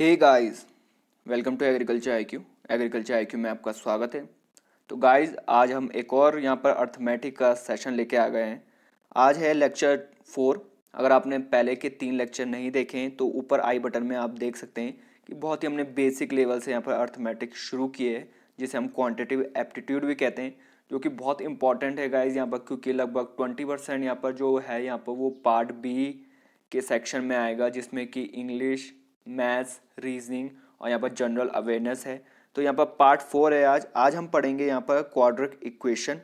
hey guys welcome to agriculture I Q agriculture I Q में आपका स्वागत है तो गाइस आज हम एक और यहाँ पर अर्थमेटिक का सेशन लेके आ गए हैं आज है लेक्चर फोर अगर आपने पहले के तीन लेक्चर नहीं देखे हैं तो ऊपर आई बटन में आप देख सकते हैं कि बहुत ही हमने बेसिक लेवल से यहाँ पर अर्थमेटिक शुरू किए है जिसे हम क्वान्टिटिव एप्टीट्यूड भी कहते हैं जो कि बहुत इंपॉर्टेंट है गाइज यहाँ पर क्योंकि लगभग ट्वेंटी परसेंट यहाँ पर जो है यहाँ पर वो पार्ट बी के सेक्शन में आएगा जिसमें कि इंग्लिश मैथ्स रीजनिंग और यहाँ पर जनरल अवेयरनेस है तो यहाँ पर पार्ट फोर है आज आज हम पढ़ेंगे यहाँ पर क्वाड्रिक इक्वेशन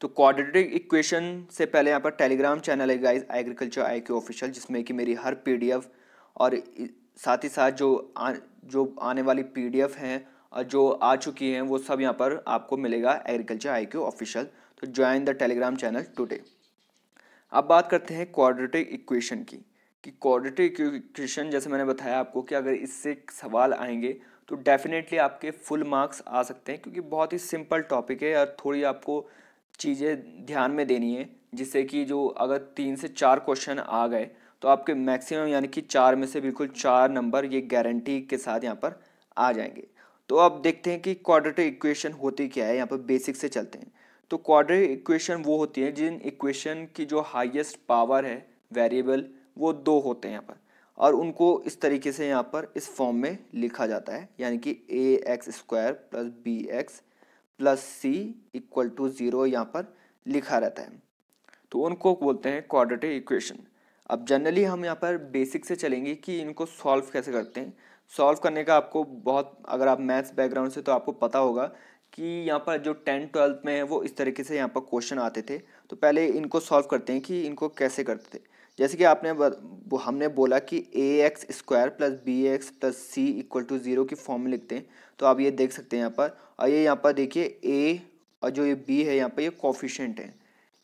तो क्वाड्रेटिक इक्वेशन से पहले यहाँ पर टेलीग्राम चैनल है गाइस एग्रीकल्चर आई के ऑफिशियल जिसमें कि मेरी हर पीडीएफ और साथ ही साथ जो आ, जो आने वाली पीडीएफ हैं और जो आ चुकी हैं वो सब यहाँ पर आपको मिलेगा एग्रीकल्चर आई के ऑफिशियल तो join the Telegram channel today अब बात करते हैं क्वाड्रेटिक इक्वेशन की कि क्वाड्रेटिव इक्वेशन जैसे मैंने बताया आपको कि अगर इससे सवाल आएंगे तो डेफिनेटली आपके फुल मार्क्स आ सकते हैं क्योंकि बहुत ही सिंपल टॉपिक है और थोड़ी आपको चीज़ें ध्यान में देनी है जिससे कि जो अगर तीन से चार क्वेश्चन आ गए तो आपके मैक्सिमम यानी कि चार में से बिल्कुल चार नंबर ये गारंटी के साथ यहाँ पर आ जाएंगे तो आप देखते हैं कि क्वाड्रेटिक इक्वेशन होती क्या है यहाँ पर बेसिक से चलते हैं तो क्वाड्रेटिक इक्वेशन वो होती है जिन इक्वेशन की जो हाईएस्ट पावर है वेरिएबल वो दो होते हैं यहाँ पर और उनको इस तरीके से यहाँ पर इस फॉर्म में लिखा जाता है यानी कि a x square plus b x plus c equal to zero यहाँ पर लिखा रहता है तो उनको बोलते हैं क्वाड्रेटिक इक्वेशन अब जनरली हम यहाँ पर बेसिक से चलेंगे कि इनको सॉल्व कैसे करते हैं सॉल्व करने का आपको बहुत अगर आप मैथ्स बैकग्राउंड से तो आपको पता होगा कि यहाँ पर जो टेंथ ट्वेल्थ में है वो इस तरीके से यहाँ पर क्वेश्चन आते थे तो पहले इनको सॉल्व करते हैं कि इनको कैसे करते थे जैसे कि आपने वो हमने बोला कि a x square plus b x plus c equal to zero की फॉर्म में लिखते हैं तो आप ये देख सकते हैं यहाँ पर और ये यहाँ पर देखिए ए और जो ये बी है यहाँ पर ये कॉफिशेंट है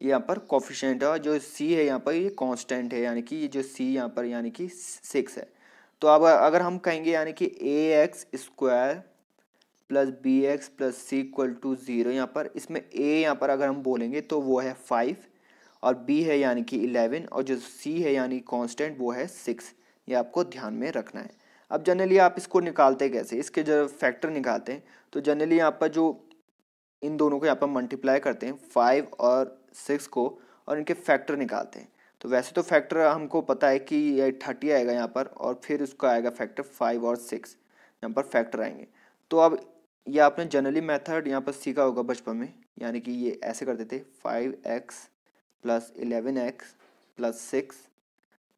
ये यहाँ पर कॉफिशेंट है और जो सी है यहाँ पर ये कॉन्स्टेंट है यानी कि ये जो सी यहाँ पर यानी कि सिक्स है तो अब अगर हम कहेंगे यानी कि a x square plus b x plus c equal to zero यहाँ पर इसमें ए यहाँ पर अगर हम बोलेंगे तो वो है फाइव और बी है यानी कि इलेवन और जो सी है यानी कांस्टेंट वो है सिक्स ये आपको ध्यान में रखना है अब जनरली आप इसको निकालते कैसे इसके जो फैक्टर निकालते हैं तो जनरली यहाँ पर जो इन दोनों को यहाँ पर मल्टीप्लाई करते हैं फाइव और सिक्स को और इनके फैक्टर निकालते हैं तो वैसे तो फैक्टर हमको पता है कि ये थर्टी आएगा यहाँ पर और फिर उसका आएगा फैक्टर फाइव और सिक्स यहाँ पर फैक्टर आएंगे तो अब ये आपने जनरली मेथड यहाँ पर सीखा होगा बचपन में यानी कि ये ऐसे करते थे five x plus eleven x plus six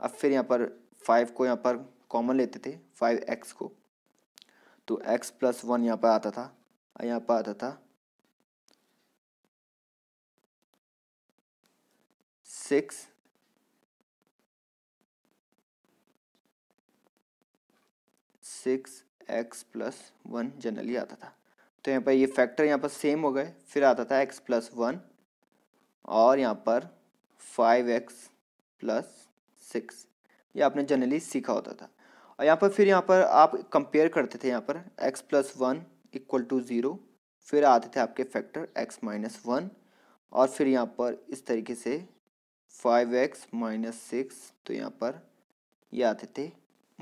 अब फिर यहाँ पर फाइव को यहाँ पर कॉमन लेते थे फाइव एक्स को तो एक्स प्लस वन यहाँ पर आता था यहाँ पर आता था six six x plus one generally आता था तो यहाँ पर ये फैक्टर यहाँ पर सेम हो गए फिर आता था एक्स प्लस वन और यहाँ पर फाइव एक्स प्लस सिक्स ये आपने जनरली सीखा होता था और यहाँ पर फिर यहाँ पर आप कंपेयर करते थे यहाँ पर x plus one equal to zero फिर आते थे आपके फैक्टर एक्स माइनस वन और फिर यहाँ पर इस तरीके से फाइव एक्स माइनस सिक्स तो यहाँ पर ये आते थे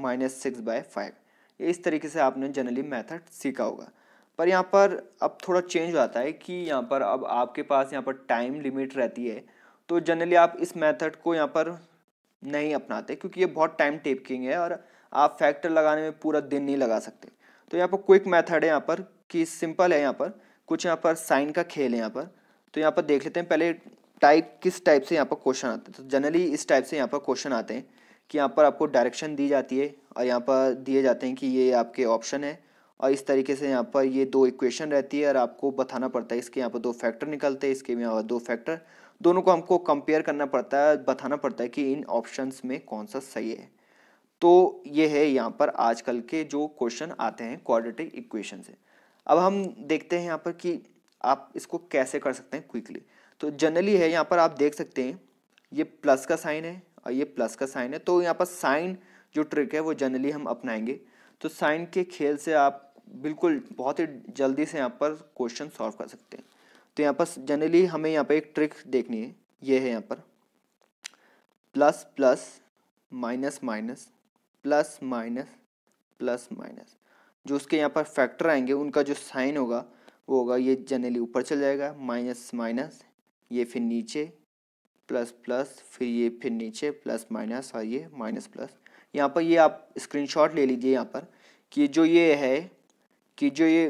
माइनस सिक्स बाय फाइव इस तरीके से आपने जनरली मेथड सीखा होगा पर यहाँ पर अब थोड़ा चेंज हो जाता है कि यहाँ पर अब आपके पास यहाँ पर टाइम लिमिट रहती है तो जनरली आप इस मेथड को यहाँ पर नहीं अपनाते क्योंकि ये बहुत टाइम टेकिंग है और आप फैक्टर लगाने में पूरा दिन नहीं लगा सकते तो यहाँ पर क्विक मैथड है यहाँ पर कि सिंपल है यहाँ पर कुछ यहाँ पर साइन का खेल है यहाँ पर तो यहाँ पर देख लेते हैं पहले टाइप किस टाइप से यहाँ पर क्वेश्चन आते हैं तो जनरली इस टाइप से यहाँ पर क्वेश्चन आते हैं कि यहाँ पर आपको डायरेक्शन दी जाती है और यहाँ पर दिए जाते हैं कि ये आपके ऑप्शन है और इस तरीके से यहाँ पर ये दो इक्वेशन रहती है और आपको बताना पड़ता है इसके यहाँ पर दो फैक्टर निकलते हैं इसके यहाँ पर दो फैक्टर दोनों को हमको कंपेयर करना पड़ता है बताना पड़ता है कि इन ऑप्शंस में कौन सा सही है तो ये है यहाँ पर आजकल के जो क्वेश्चन आते हैं क्वाड्रेटिक इक्वेशन से अब हम देखते हैं यहाँ पर कि आप इसको कैसे कर सकते हैं क्विकली तो जनरली है यहाँ पर आप देख सकते हैं ये प्लस का साइन है और ये प्लस का साइन है तो यहाँ पर साइन जो ट्रिक है वो जनरली हम अपनाएंगे तो साइन के खेल से आप बिल्कुल बहुत ही जल्दी से यहाँ पर क्वेश्चन सॉल्व कर सकते हैं तो यहाँ पर जनरली हमें यहाँ पर एक ट्रिक देखनी है ये है यहाँ पर plus plus minus minus plus minus plus minus जो उसके यहाँ पर फैक्टर आएंगे उनका जो साइन होगा वो होगा ये जनरली ऊपर चल जाएगा माइनस माइनस ये फिर नीचे प्लस प्लस फिर ये फिर नीचे प्लस माइनस और ये माइनस प्लस यहाँ पर ये आप स्क्रीनशॉट ले लीजिए यहाँ पर कि जो ये है कि जो ये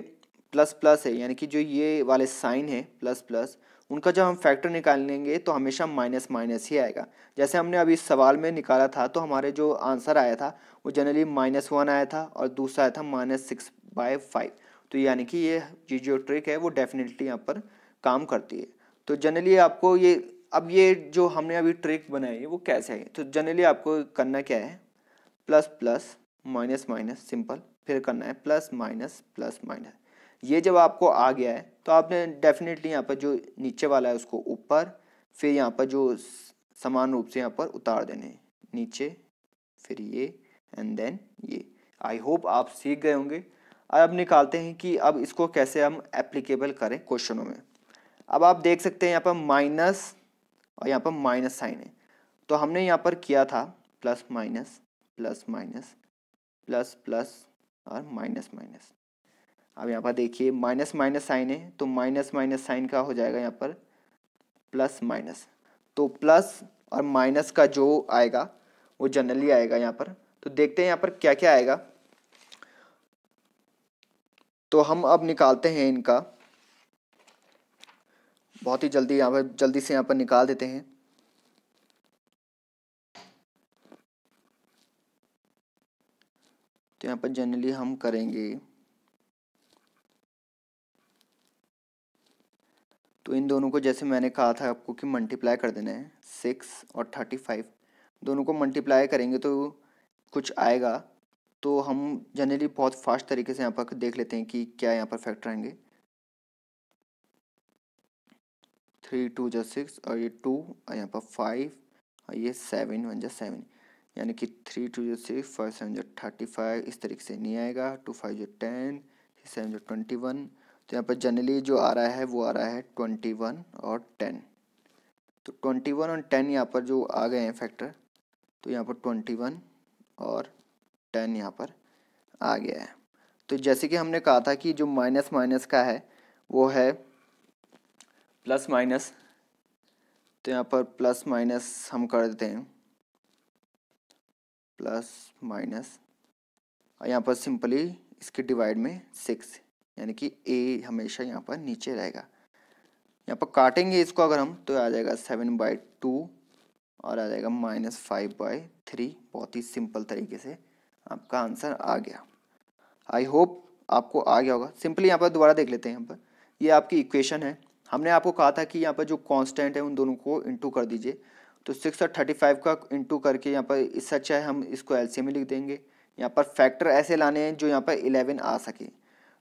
प्लस प्लस है यानी कि जो ये वाले साइन है प्लस प्लस उनका जब हम फैक्टर निकाल लेंगे तो हमेशा माइनस माइनस ही आएगा जैसे हमने अभी इस सवाल में निकाला था तो हमारे जो आंसर आया था वो जनरली माइनस वन आया था और दूसरा आया था माइनस सिक्स बाय फाइव तो यानी कि ये ये जो ट्रिक है वो डेफिनेटली यहाँ पर काम करती है तो जनरली आपको ये अब ये जो हमने अभी ट्रिक बनाई है वो कैसे है तो जनरली आपको करना क्या है plus plus minus minus simple फिर करना है प्लस माइनस प्लस माइनस ये जब आपको आ गया है तो आपने डेफिनेटली यहाँ पर जो नीचे वाला है उसको ऊपर फिर यहाँ पर जो समान रूप से यहाँ पर उतार देने नीचे फिर ये एंड देन ये आई होप आप सीख गए होंगे अब निकालते हैं कि अब इसको कैसे हम एप्लीकेबल करें क्वेश्चनों में अब आप देख सकते हैं यहाँ पर माइनस और यहाँ पर माइनस साइन है तो हमने यहाँ पर किया था plus minus plus minus plus plus और माइनस माइनस अब यहाँ पर देखिए माइनस माइनस साइन है तो माइनस माइनस साइन का हो जाएगा यहाँ पर प्लस माइनस तो प्लस और माइनस का जो आएगा वो जनरली आएगा यहाँ पर तो देखते हैं यहाँ पर क्या क्या आएगा तो हम अब निकालते हैं इनका बहुत ही जल्दी यहाँ पर जल्दी से यहाँ पर निकाल देते हैं तो यहाँ पर जनरली हम करेंगे तो इन दोनों को जैसे मैंने कहा था आपको कि मल्टीप्लाई कर देना है सिक्स और थर्टी फाइव दोनों को मल्टीप्लाई करेंगे तो कुछ आएगा तो हम जनरली बहुत फास्ट तरीके से यहाँ पर देख लेते हैं कि क्या यहाँ पर फैक्टर आएंगे थ्री टू जो सिक्स और ये टू और यहाँ पर फाइव और ये सेवन वन जो सेवन यानी कि थ्री टू जो सिक्स फाइव सेवन जो थर्टी फाइव इस तरीके से नहीं आएगा टू फाइव जो टेन सेवन जो ट्वेंटी वन तो यहाँ पर जनरली जो आ रहा है वो आ रहा है ट्वेंटी वन और टेन तो ट्वेंटी वन और टेन यहाँ पर जो आ गए हैं फैक्टर तो यहाँ पर ट्वेंटी वन और टेन यहाँ पर आ गया है तो जैसे कि हमने कहा था कि जो माइनस माइनस का है वो है प्लस माइनस तो यहाँ पर प्लस माइनस हम कर देते हैं प्लस माइनस यहाँ पर सिंपली इसके डिवाइड में सिक्स यानी कि ए हमेशा यहाँ पर नीचे रहेगा यहाँ पर काटेंगे इसको अगर हम तो आ जाएगा सेवन बाई टू और आ जाएगा माइनस फाइव बाई थ्री बहुत ही सिंपल तरीके से आपका आंसर आ गया आई होप आपको आ गया होगा सिंपली यहाँ पर दोबारा देख लेते हैं यहाँ पर ये आपकी इक्वेशन है हमने आपको कहा था कि यहाँ पर जो कांस्टेंट है उन दोनों को इंटू कर दीजिए तो सिक्स और थर्टी फाइव का इंटू करके यहाँ पर इससे अच्छा है हम इसको एलसीएम में e लिख देंगे यहाँ पर फैक्टर ऐसे लाने हैं जो यहाँ पर इलेवन आ सके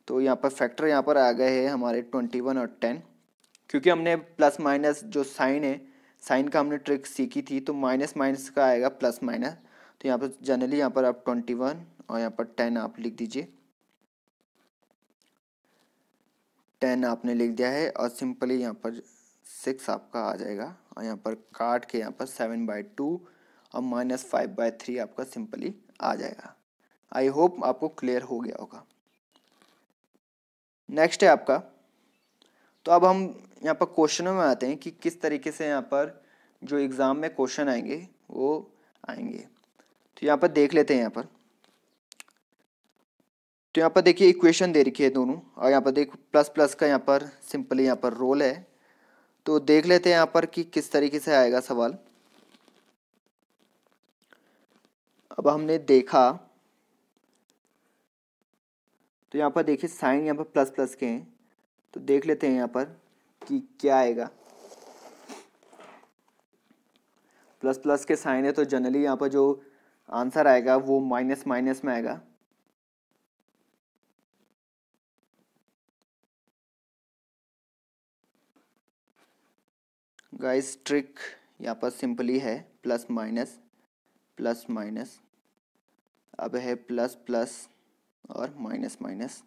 तो यहाँ पर फैक्टर यहाँ पर आ गए हैं हमारे ट्वेंटी वन और टेन क्योंकि हमने प्लस माइनस जो साइन है साइन का हमने ट्रिक सीखी थी तो माइनस माइनस का आएगा प्लस माइनस तो यहाँ पर जनरली यहाँ पर आप ट्वेंटी वन और यहाँ पर टेन आप लिख दीजिए टेन आपने लिख दिया है और सिंपली यहाँ पर सिक्स आपका आ जाएगा और यहाँ पर काट के यहाँ पर सेवन बाई टू और माइनस फाइव बाई थ्री आपका सिंपली आ जाएगा आई होप आपको क्लियर हो गया होगा नेक्स्ट है आपका तो अब हम यहाँ पर क्वेश्चनों में आते हैं कि किस तरीके से यहाँ पर जो एग्ज़ाम में क्वेश्चन आएंगे वो आएंगे तो यहाँ पर देख लेते हैं यहाँ पर तो यहाँ पर देखिए इक्वेशन दे रखी है दोनों और यहाँ पर देख प्लस प्लस का यहाँ पर सिंपली यहाँ पर रोल है तो देख लेते हैं यहाँ पर कि किस तरीके से आएगा सवाल अब हमने देखा तो यहाँ पर देखिए साइन यहाँ पर प्लस प्लस के हैं तो देख लेते हैं यहाँ पर कि क्या आएगा प्लस प्लस के साइन है तो जनरली यहाँ पर जो आंसर आएगा वो माइनस माइनस में आएगा गाइस ट्रिक यहाँ पर सिंपली है प्लस माइनस प्लस माइनस अब है प्लस प्लस और माइनस माइनस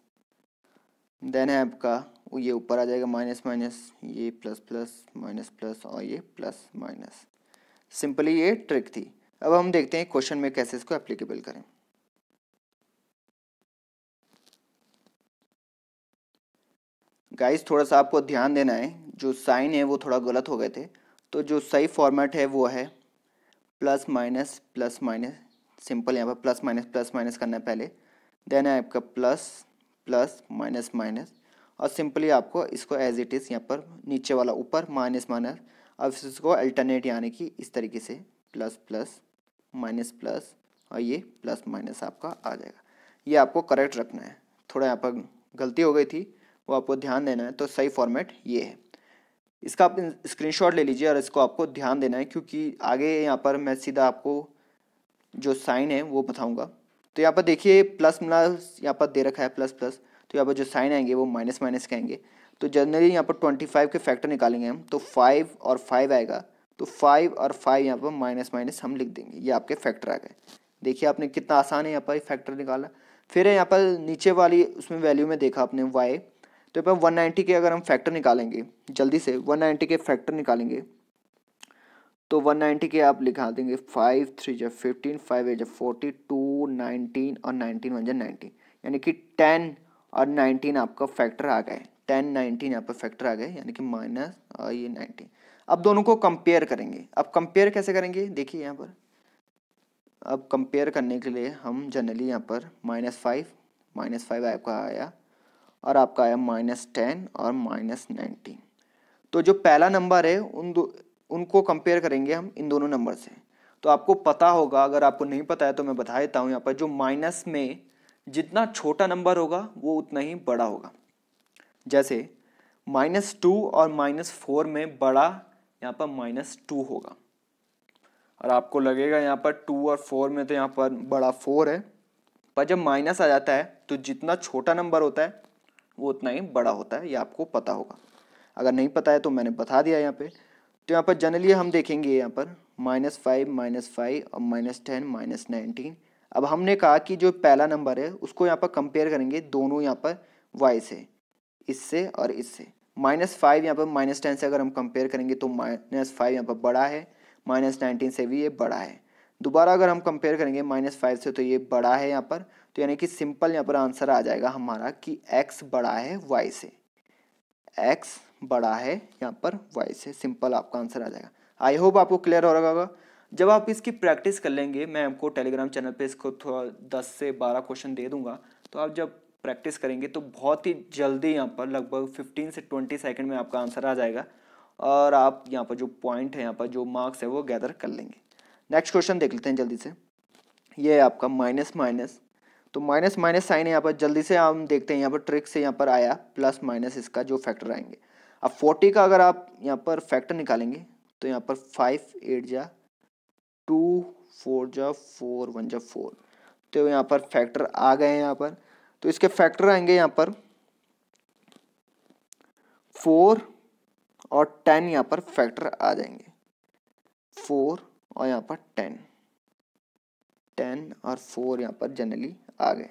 देन है आपका ये ऊपर आ जाएगा माइनस माइनस ये प्लस प्लस माइनस प्लस और ये प्लस माइनस सिंपली ये ट्रिक थी अब हम देखते हैं क्वेश्चन में कैसे इसको एप्लीकेबल करें गाइस थोड़ा सा आपको ध्यान देना है जो साइन है वो थोड़ा गलत हो गए थे तो जो सही फॉर्मेट है वो है plus minus plus minus simple यहाँ पर प्लस माइनस प्लस माइनस करना है पहले देन है आपका प्लस प्लस माइनस माइनस और सिंपली आपको इसको एज इट इज़ यहाँ पर नीचे वाला ऊपर माइनस माइनस अब इसको अल्टरनेट यानी कि इस तरीके से प्लस प्लस माइनस प्लस और ये प्लस माइनस आपका आ जाएगा ये आपको करेक्ट रखना है थोड़ा यहाँ पर गलती हो गई थी वो आपको ध्यान देना है तो सही फॉर्मेट ये है इसका आप स्क्रीनशॉट ले लीजिए और इसको आपको ध्यान देना है क्योंकि आगे यहाँ पर मैं सीधा आपको जो साइन है वो बताऊँगा तो यहाँ पर देखिए प्लस प्लस यहाँ पर दे रखा है प्लस प्लस तो यहाँ पर जो साइन आएंगे वो माइनस माइनस के आएंगे तो जनरली यहाँ पर ट्वेंटी फाइव के फैक्टर निकालेंगे हम तो फाइव और फाइव आएगा तो फाइव और फाइव यहाँ पर माइनस माइनस हम लिख देंगे ये आपके फैक्टर आ गए देखिए आपने कितना आसान है यहाँ पर फैक्टर निकाला फिर है यहाँ पर नीचे वाली उसमें वैल्यू में देखा आपने वाई तो यहाँ पर नाइन्टी के अगर हम फैक्टर निकालेंगे जल्दी से 190 के फैक्टर निकालेंगे तो 190 के आप लिखा देंगे फाइव थ्री जब फिफ्टीन फाइव जब फोर्टी टू नाइनटीन और नाइनटीन वन जब नाइनटीन यानी कि टेन और नाइनटीन आपका फैक्टर आ गए टेन नाइनटीन यहाँ पर फैक्टर आ गए यानी कि माइनस और ये नाइनटीन अब दोनों को कंपेयर करेंगे अब कंपेयर कैसे करेंगे देखिए यहाँ पर अब कंपेयर करने के लिए हम जनरली यहाँ पर माइनस फाइव माइनस फाइव आपका आया और आपका आया माइनस टेन और माइनस नाइनटीन तो जो पहला नंबर है उन दो उनको कंपेयर करेंगे हम इन दोनों नंबर से तो आपको पता होगा अगर आपको नहीं पता है तो मैं बता देता हूँ यहाँ पर जो माइनस में जितना छोटा नंबर होगा वो उतना ही बड़ा होगा जैसे माइनस टू और माइनस फोर में बड़ा यहाँ पर माइनस टू होगा और आपको लगेगा यहाँ पर टू और फोर में तो यहाँ पर बड़ा फोर है पर जब माइनस आ जाता है तो जितना छोटा नंबर होता है वो उतना ही बड़ा होता है ये आपको पता होगा अगर नहीं पता है तो मैंने बता दिया यहाँ पे तो यहाँ पर जनरली हम देखेंगे यहाँ पर माइनस फाइव माइनस फाइव और माइनस टेन माइनस नाइनटीन अब हमने कहा कि जो पहला नंबर है उसको यहाँ पर कंपेयर करेंगे दोनों यहाँ पर वाई से इससे और इससे माइनस फाइव यहाँ पर माइनस टेन से अगर हम कंपेयर करेंगे तो माइनस फाइव यहाँ पर बड़ा है माइनस नाइनटीन से भी ये बड़ा है दोबारा अगर हम कंपेयर करेंगे माइनस फाइव से तो ये बड़ा है यहाँ पर तो यानी कि सिंपल यहाँ पर आंसर आ जाएगा हमारा कि एक्स बड़ा है वाई से एक्स बड़ा है यहाँ पर वाई से सिंपल आपका आंसर आ जाएगा आई होप आपको क्लियर हो रहा होगा जब आप इसकी प्रैक्टिस कर लेंगे मैं आपको टेलीग्राम चैनल पे इसको थोड़ा दस से बारह क्वेश्चन दे दूंगा तो आप जब प्रैक्टिस करेंगे तो बहुत ही जल्दी यहाँ पर लगभग फिफ्टीन से ट्वेंटी सेकेंड में आपका आंसर आ जाएगा और आप यहाँ पर जो पॉइंट है यहाँ पर जो मार्क्स है वो गैदर कर लेंगे नेक्स्ट क्वेश्चन देख लेते हैं जल्दी से ये आपका माइनस माइनस तो माइनस माइनस साइन यहाँ पर जल्दी से हम देखते हैं यहाँ पर ट्रिक से यहाँ पर आया प्लस माइनस इसका जो फैक्टर आएंगे अब फोर्टी का अगर आप यहाँ पर फैक्टर निकालेंगे तो यहाँ पर फाइव एट जा टू फोर जा फोर वन जा फोर तो यहाँ पर फैक्टर आ गए हैं यहाँ पर तो इसके फैक्टर आएंगे यहाँ पर फोर और टेन यहाँ पर फैक्टर आ जाएंगे फोर और यहाँ पर टेन टेन और फोर यहाँ पर जनरली आ गए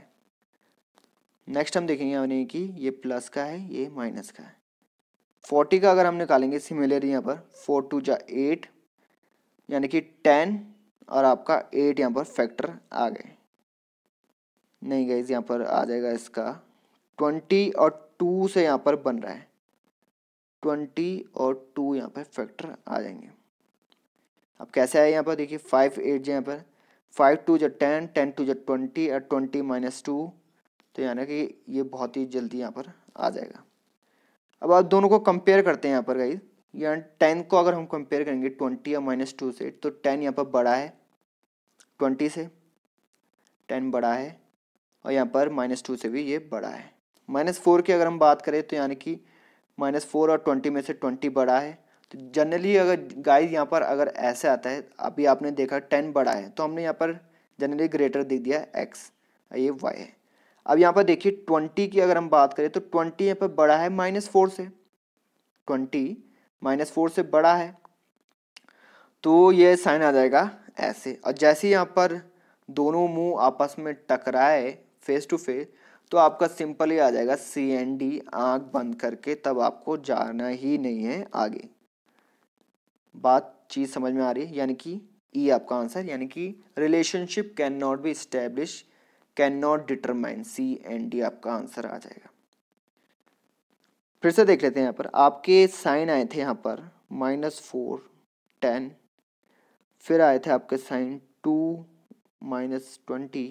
नेक्स्ट हम देखेंगे यानी कि ये प्लस का है ये माइनस का है फोर्टी का अगर हम निकालेंगे सिमिलर यहाँ पर फोर टू जा एट यानी कि टेन और आपका एट यहाँ पर फैक्टर आ गए नहीं गए यहाँ पर आ जाएगा इसका ट्वेंटी और टू से यहाँ पर बन रहा है ट्वेंटी और टू यहाँ पर फैक्टर आ जाएंगे अब कैसे आए यहाँ पर देखिए फाइव एट जो यहाँ पर फाइव टू जो टेन टेन टू जो ट्वेंटी और ट्वेंटी माइनस टू तो यानी कि ये बहुत ही जल्दी यहाँ पर आ जाएगा अब आप दोनों को कंपेयर करते हैं यहाँ पर गाइज यहाँ टेन को अगर हम कंपेयर करेंगे ट्वेंटी या माइनस टू से तो टेन यहाँ पर बड़ा है ट्वेंटी से टेन बड़ा है और यहाँ पर माइनस टू से भी ये बड़ा है माइनस फोर की अगर हम बात करें तो यानी कि माइनस फोर और ट्वेंटी में से ट्वेंटी बड़ा है तो जनरली अगर गाइस यहाँ पर अगर ऐसे आता है अभी आपने देखा टेन बड़ा है तो हमने यहाँ पर जनरली ग्रेटर दे दिया एक्स ये वाई है अब यहाँ पर देखिए ट्वेंटी की अगर हम बात करें तो ट्वेंटी यहाँ पर बड़ा है माइनस फोर से ट्वेंटी माइनस फोर से बड़ा है तो ये साइन आ जाएगा ऐसे और जैसे ही यहाँ पर दोनों मुंह आपस में टकराए फेस टू फेस तो आपका सिंपल ही आ जाएगा सी एन डी आँख बंद करके तब आपको जाना ही नहीं है आगे बात चीज़ समझ में आ रही है यानी कि ई आपका आंसर यानी कि relationship can not be establish can not determine C and D आपका आंसर आ जाएगा फिर से देख लेते हैं यहाँ पर आपके साइन आए थे यहाँ पर माइनस फोर टेन फिर आए थे आपके साइन टू माइनस ट्वेंटी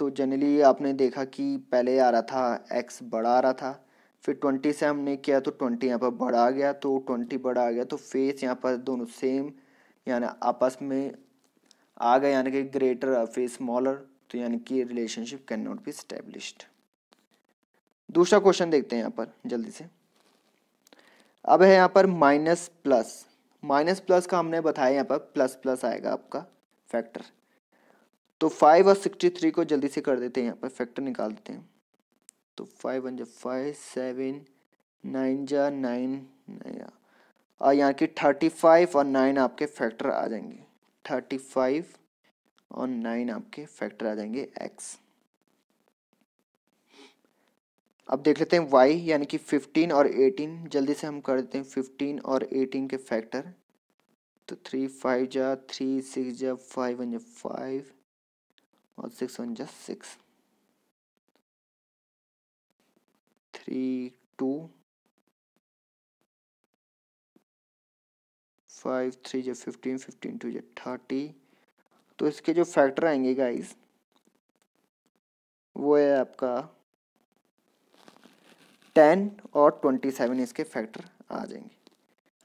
तो जनरली आपने देखा कि पहले आ रहा था एक्स बड़ा आ रहा था फिर ट्वेंटी से हमने किया तो ट्वेंटी यहाँ पर बड़ा आ गया तो ट्वेंटी बड़ा आ गया तो फेस यहाँ पर दोनों सेम यानी आपस में आ गए यानी कि ग्रेटर फेस स्मॉलर तो यानी कि relationship can not be established दूसरा क्वेश्चन देखते हैं यहाँ पर जल्दी से अब है यहाँ पर माइनस प्लस माइनस प्लस का हमने बताया यहाँ पर प्लस प्लस आएगा आपका फैक्टर तो फाइव और सिक्सटी थ्री को जल्दी से कर देते हैं यहाँ पर फैक्टर निकाल देते हैं तो फाइव वन जा फाइव सेवन नाइन जा नाइन नाइन और यहाँ की थर्टी फाइव और नाइन आपके फैक्टर आ जाएंगे थर्टी फाइव और नाइन आपके फैक्टर आ जाएंगे एक्स अब देख लेते हैं वाई यानी कि फिफ्टीन और एटीन जल्दी से हम कर देते हैं फिफ्टीन और एटीन के फैक्टर तो थ्री फाइव जा थ्री सिक्स जा फाइव वन जा फाइव और six one just six three two five three जो फिफ्टीन फिफ्टीन टू जो थर्टी तो इसके जो फैक्टर आएंगे गाइस वो है आपका टेन और ट्वेंटी सेवन इसके फैक्टर आ जाएंगे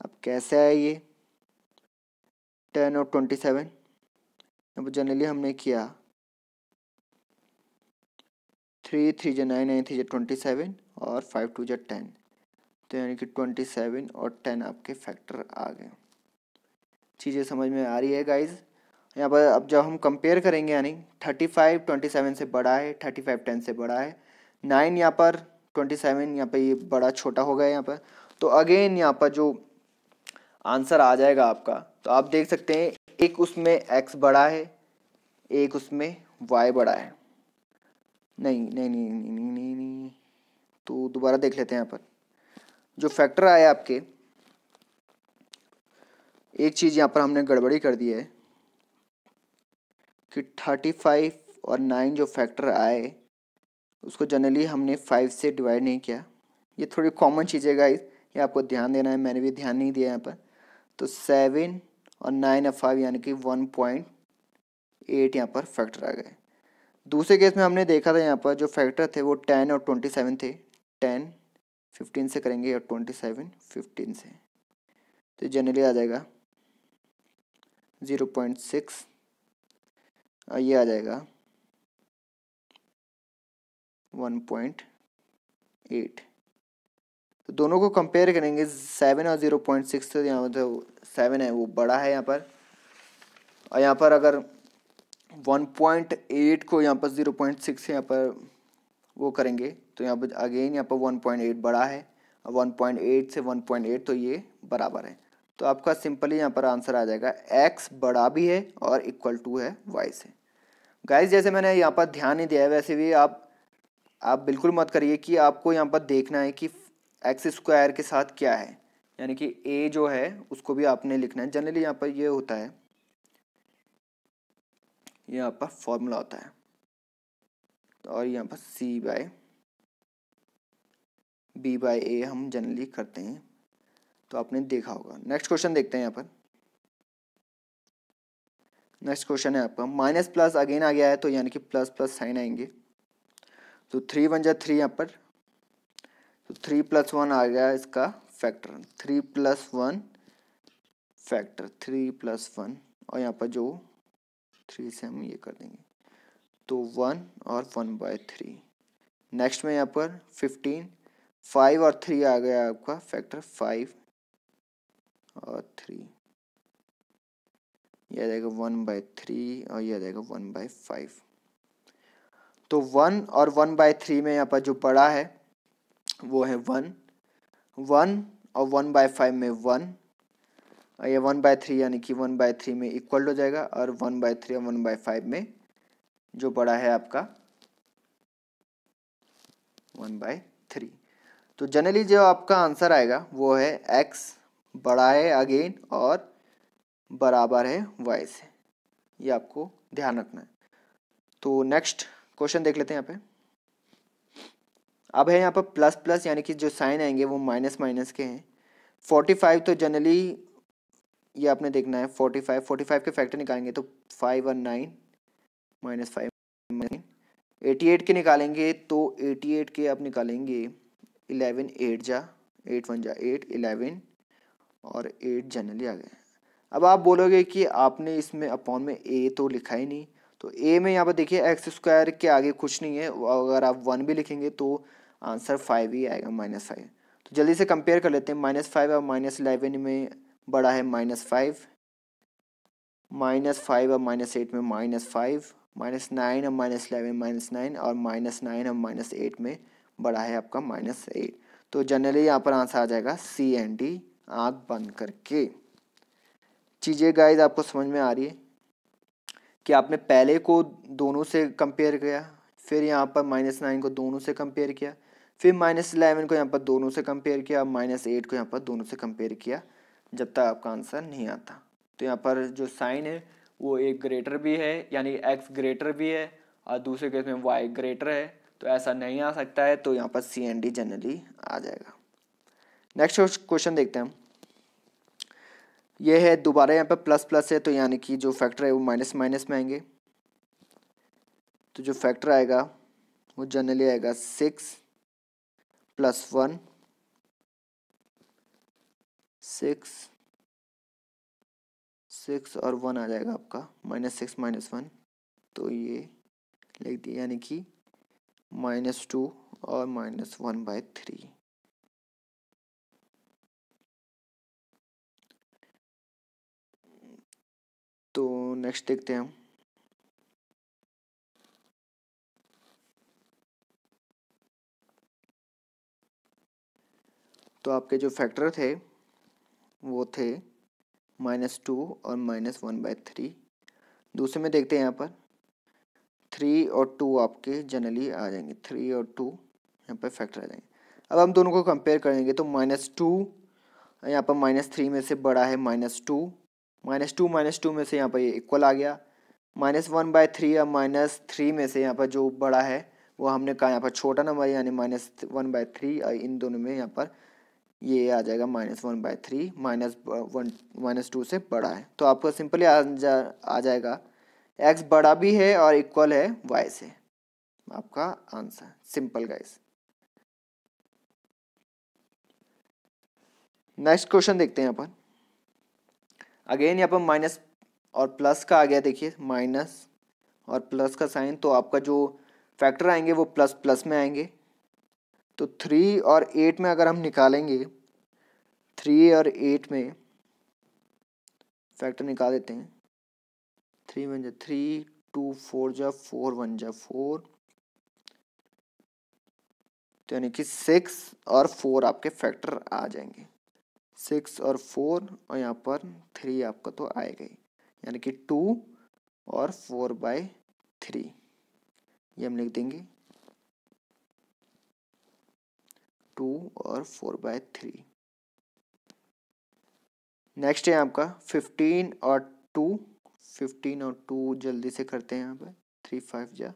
अब कैसे आए ये टेन और ट्वेंटी सेवन अब जनरली हमने किया थ्री थ्री जो नाइन नाइन थ्री जो ट्वेंटी सेवन और फाइव टू जो टेन तो यानी कि ट्वेंटी सेवन और टेन आपके फैक्टर आ गए चीज़ें समझ में आ रही है गाइज यहाँ पर अब जब हम कंपेयर करेंगे यानी थर्टी फाइव ट्वेंटी सेवन से बड़ा है थर्टी फाइव टेन से बड़ा है नाइन यहाँ पर ट्वेंटी सेवन यहाँ पर ये बड़ा छोटा हो गया यहाँ पर तो अगेन यहाँ पर जो आंसर आ जाएगा आपका तो आप देख सकते हैं एक उसमें एक्स बड़ा है एक उसमें वाई बड़ा है नहीं नहीं नहीं नहीं नहीं नहीं नहीं तो दोबारा देख लेते हैं यहाँ पर जो फैक्टर आया आपके एक चीज़ यहाँ पर हमने गड़बड़ी कर दी है कि थर्टी फाइव और नाइन जो फैक्टर आए उसको जनरली हमने फाइव से डिवाइड नहीं किया ये थोड़ी कॉमन चीज़ है गाइस ये आपको ध्यान देना है मैंने भी ध्यान नहीं दिया यहाँ पर तो सेवन और नाइन एफ फाइव यानी कि वन पॉइंट एट यहाँ पर फैक्टर आ गए दूसरे केस में हमने देखा था यहाँ पर जो फैक्टर थे वो टेन और ट्वेंटी सेवन थे टेन फिफ्टीन से करेंगे और ट्वेंटी सेवन फिफ्टीन से तो जनरली आ जाएगा ज़ीरो पॉइंट सिक्स और ये आ जाएगा वन पॉइंट एट तो दोनों को कंपेयर करेंगे सेवन और ज़ीरो पॉइंट सिक्स तो यहाँ मतलब तो सेवन है वो बड़ा है यहाँ पर और यहाँ पर अगर 1.8 को यहाँ पर 0.6 सिक्स यहाँ पर वो करेंगे तो यहाँ पर अगेन यहाँ पर 1.8 बड़ा है पॉइंट 1.8 से 1.8 तो ये बराबर है तो आपका सिंपली यहाँ पर आंसर आ जाएगा x बड़ा भी है और इक्वल टू है y से गाइस जैसे मैंने यहाँ पर ध्यान नहीं दिया है वैसे भी आप आप बिल्कुल मत करिए कि आपको यहाँ पर देखना है कि एक्स स्क्वायर के साथ क्या है यानी कि ए जो है उसको भी आपने लिखना है जनरली यहाँ पर ये होता है ये आपका फॉर्मूला होता है और यहाँ पर C by B by A हम जनरली करते हैं तो आपने देखा होगा नेक्स्ट क्वेश्चन देखते हैं यहाँ पर नेक्स्ट क्वेश्चन है आपका माइनस प्लस अगेन आ गया है तो यानी कि प्लस प्लस साइन आएंगे तो थ्री वन जाए थ्री यहाँ पर तो थ्री प्लस वन आ गया इसका factor three plus one factor three plus one और यहाँ पर जो थ्री से हम ये कर देंगे तो वन और वन बाय थ्री नेक्स्ट में यहाँ पर फिफ्टीन फाइव और थ्री आ गया आपका फैक्टर फाइव और थ्री यह आ जाएगा वन बाय थ्री और यह आ जाएगा वन बाय फाइव तो वन और वन बाय थ्री में यहाँ पर जो बड़ा है वो है वन वन और वन बाय फाइव में वन ये वन बाय थ्री यानी कि वन बाय थ्री में इक्वल हो जाएगा और वन बाय थ्री और वन बाय फाइव में जो बड़ा है आपका वन बाय थ्री तो जनरली जो आपका आंसर आएगा वो है एक्स बड़ा है अगेन और बराबर है वाई से ये आपको ध्यान रखना है तो नेक्स्ट क्वेश्चन देख लेते हैं यहाँ पे अब है यहाँ पर प्लस प्लस यानी कि जो साइन आएंगे वो माइनस माइनस के हैं फोर्टी फाइव तो जनरली ये आपने देखना है फोर्टी फाइव फोर्टी फाइव के फैक्टर निकालेंगे तो फाइव और nine minus five nine eighty eight के निकालेंगे तो एटी एट के आप निकालेंगे इलेवन एट जा एट वन जा एट इलेवन और एट जनरली आ गए अब आप बोलोगे कि आपने इसमें अपॉन में ए तो लिखा ही नहीं तो ए में यहाँ पर देखिए एक्स स्क्वायर के आगे कुछ नहीं है अगर आप वन भी लिखेंगे तो आंसर फाइव ही आएगा माइनस फाइव तो जल्दी से कंपेयर कर लेते हैं माइनस फाइव और माइनस इलेवन में बड़ा है माइनस फाइव माइनस फाइव और माइनस एट में माइनस फाइव माइनस नाइन और माइनस इलेवन माइनस नाइन और माइनस नाइन और माइनस एट में बड़ा है आपका माइनस एट तो जनरली यहाँ पर आंसर आ जाएगा सी एन डी आँख बंद करके चीज़ें गाइज आपको समझ में आ रही है कि आपने पहले को दोनों से कंपेयर किया फिर यहाँ पर माइनस नाइन को दोनों से कंपेयर किया फिर माइनस इलेवन को यहाँ पर दोनों से कंपेयर किया और माइनस एट को यहाँ पर दोनों से कंपेयर किया जब तक आपका आंसर नहीं आता तो यहाँ पर जो साइन है वो एक ग्रेटर भी है यानी एक्स ग्रेटर भी है और दूसरे केस में वाई ग्रेटर है तो ऐसा नहीं आ सकता है तो यहाँ पर सी एन डी जनरली आ जाएगा नेक्स्ट क्वेश्चन देखते हैं ये है दोबारा यहाँ पर प्लस प्लस है तो यानी कि जो फैक्टर है वो माइनस माइनस में आएंगे तो जो फैक्टर आएगा वो जनरली आएगा six plus one six six और वन आ जाएगा आपका माइनस सिक्स माइनस वन तो ये लिख दिया यानी कि माइनस टू और माइनस वन बाय थ्री तो नेक्स्ट देखते हैं हम तो आपके जो फैक्टर थे वो थे माइनस टू और माइनस वन बाई थ्री दूसरे में देखते हैं यहाँ पर थ्री और टू आपके जनरली आ जाएंगे थ्री और टू यहाँ पर फैक्टर आ जाएंगे अब हम दोनों को कंपेयर करेंगे तो माइनस टू यहाँ पर माइनस थ्री में से बड़ा है minus two minus two minus two में से यहाँ पर ये इक्वल आ गया माइनस वन बाय थ्री या माइनस थ्री में से यहाँ पर जो बड़ा है वो हमने कहा यहाँ पर छोटा नंबर यानी माइनस वन बाय थ्री इन दोनों में यहाँ पर ये आ जाएगा minus one by three minus one minus two से बड़ा है तो आपका सिंपली आ जा आ जाएगा एक्स बड़ा भी है और इक्वल है वाई से आपका answer simple guys next question देखते हैं अपन अगेन यहाँ पर माइनस और प्लस का आ गया देखिए माइनस और प्लस का साइन तो आपका जो फैक्टर आएंगे वो प्लस प्लस में आएंगे तो थ्री और एट में अगर हम निकालेंगे थ्री और एट में फैक्टर निकाल देते हैं थ्री वन जा थ्री टू फोर जा फोर वन जा फोर तो यानी कि सिक्स और फोर आपके फैक्टर आ जाएंगे सिक्स और फोर और यहाँ पर थ्री आपका तो आएगा ही यानी कि टू और फोर बाय थ्री ये हम लिख देंगे टू और फोर बाय थ्री नेक्स्ट है आपका फिफ्टीन और टू फिफ्टीन और टू जल्दी से करते हैं यहाँ पे थ्री फाइव जा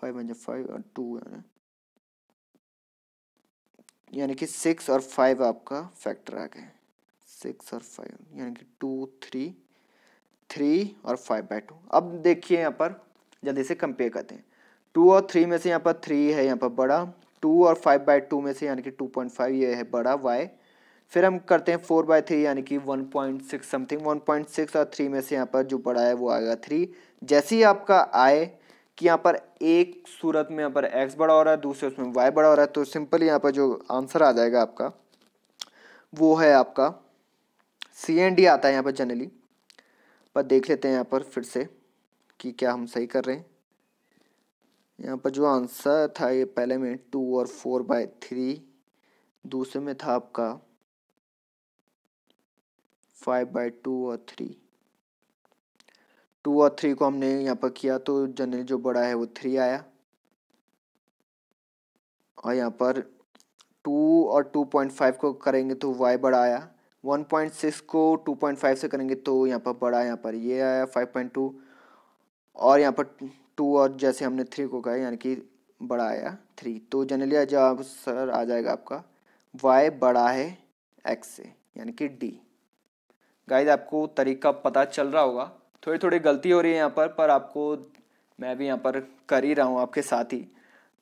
फाइव वन जा फाइव और टू यानी कि सिक्स और फाइव आपका फैक्टर आ गया सिक्स और फाइव यानी कि टू थ्री थ्री और फाइव बाई टू अब देखिए यहाँ पर जल्दी से कंपेयर करते हैं टू और थ्री में से यहाँ पर थ्री है यहाँ पर बड़ा टू और फाइव बाई टू में से यानी कि टू पॉइंट फाइव ये है बड़ा वाई फिर हम करते हैं फोर बाई थ्री यानी कि one point six something one point six और थ्री में से यहाँ पर जो बड़ा है वो आएगा थ्री जैसे ही आपका आए कि यहाँ पर एक सूरत में यहाँ पर एक्स बड़ा हो रहा है दूसरे उसमें वाई बड़ा हो रहा है तो सिंपल यहाँ पर जो आंसर आ जाएगा आपका वो है आपका सी एन डी आता है यहाँ पर जनरली पर देख लेते हैं यहाँ पर फिर से कि क्या हम सही कर रहे हैं यहाँ पर जो आंसर था ये पहले में टू और फोर बाय थ्री दूसरे में था आपका फाइव बाय टू और थ्री टू और थ्री को हमने यहाँ पर किया तो जनरल जो बड़ा है वो थ्री आया और यहाँ पर टू और टू पॉइंट फाइव को करेंगे तो वाई बड़ा आया वन पॉइंट सिक्स को टू पॉइंट फाइव से करेंगे तो यहाँ पर बड़ा यहाँ पर ये आया फाइव पॉइंट टू और यहाँ पर टू और जैसे हमने थ्री को कहा यानी कि बड़ा आया थ्री तो जनरली जवाब सर आ जाएगा आपका वाई बड़ा है एक्स से यानी कि डी गाइज आपको तरीका पता चल रहा होगा थोड़ी थोड़ी गलती हो रही है यहाँ पर पर आपको मैं भी यहाँ पर कर ही रहा हूँ आपके साथ ही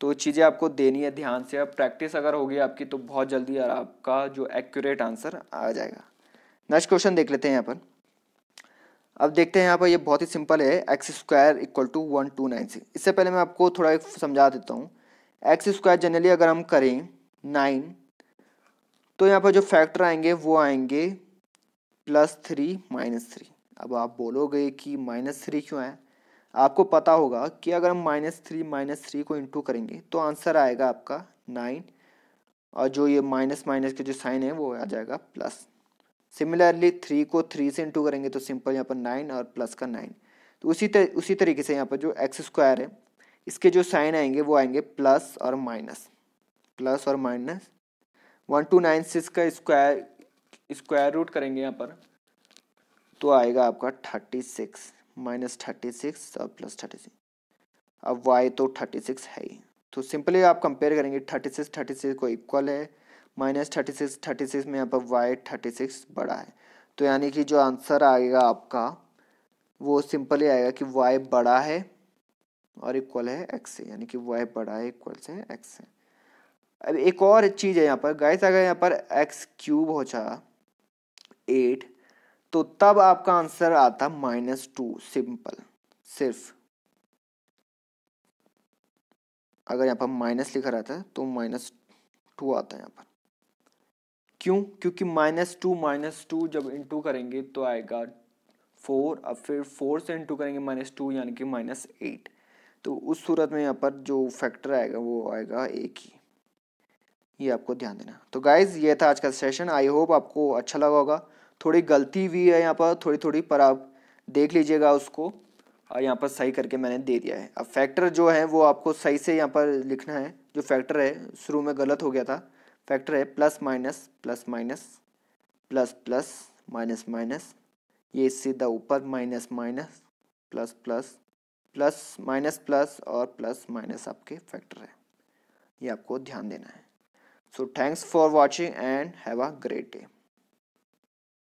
तो चीज़ें आपको देनी है ध्यान से अब प्रैक्टिस अगर होगी आपकी तो बहुत जल्दी आपका जो एक्यूरेट आंसर आ जाएगा नेक्स्ट क्वेश्चन देख लेते हैं यहाँ पर अब देखते हैं यहाँ पर ये बहुत ही सिंपल है x square equal to one two nine six इससे पहले मैं आपको थोड़ा समझा देता हूँ एक्स स्क्वायर जनरली अगर हम करें नाइन तो यहाँ पर जो फैक्टर आएंगे वो आएंगे प्लस थ्री माइनस थ्री अब आप बोलोगे कि माइनस थ्री क्यों है आपको पता होगा कि अगर हम माइनस थ्री माइनस थ्री को इंटू करेंगे तो आंसर आएगा आपका नाइन और जो ये माइनस माइनस के जो साइन है वो आ जाएगा प्लस सिमिलरली थ्री को थ्री से इंटू करेंगे तो सिंपल यहाँ पर नाइन और प्लस का नाइन तो उसी तर, उसी तरीके से यहाँ पर जो एक्स स्क्वायर है इसके जो साइन आएंगे वो आएंगे प्लस और माइनस प्लस और minus one two nine six का स्क्वायर स्क्वायर रूट करेंगे यहाँ पर तो आएगा आपका thirty six minus thirty six और प्लस थर्टी सिक्स अब वाई तो थर्टी सिक्स है ही तो सिंपली आप कंपेयर करेंगे थर्टी सिक्स थर्टी सिक्स को इक्वल है minus thirty six thirty six में यहाँ पर वाई थर्टी सिक्स बड़ा है तो यानी कि जो आंसर आएगा आपका वो सिंपली आएगा कि वाई बड़ा है और इक्वल है एक्स से यानी कि वाई बड़ा है इक्वल से एक्स से अब एक और चीज़ है यहाँ पर गाइस अगर यहाँ पर एक्स क्यूब हो जा एट तो तब आपका आंसर आता माइनस टू सिंपल सिर्फ अगर यहाँ पर माइनस लिखा रहता है तो माइनस टू आता है यहाँ पर क्यों क्योंकि माइनस टू माइनस टू जब इंटू करेंगे तो आएगा फोर अब फिर फोर से इंटू करेंगे माइनस टू यानी कि माइनस एट तो उस सूरत में यहाँ पर जो फैक्टर आएगा वो आएगा एक ही ये आपको ध्यान देना तो गाइज ये था आज का सेशन आई होप आपको अच्छा लगा होगा थोड़ी गलती हुई है यहाँ पर थोड़ी थोड़ी पर आप देख लीजिएगा उसको और यहाँ पर सही करके मैंने दे दिया है अब फैक्टर जो है वो आपको सही से यहाँ पर लिखना है जो फैक्टर है शुरू में गलत हो गया था फैक्टर है plus minus plus minus plus plus minus minus ये सीधा ऊपर minus minus plus plus plus minus plus और प्लस माइनस आपके फैक्टर है ये आपको ध्यान देना है so thanks for watching and have a great day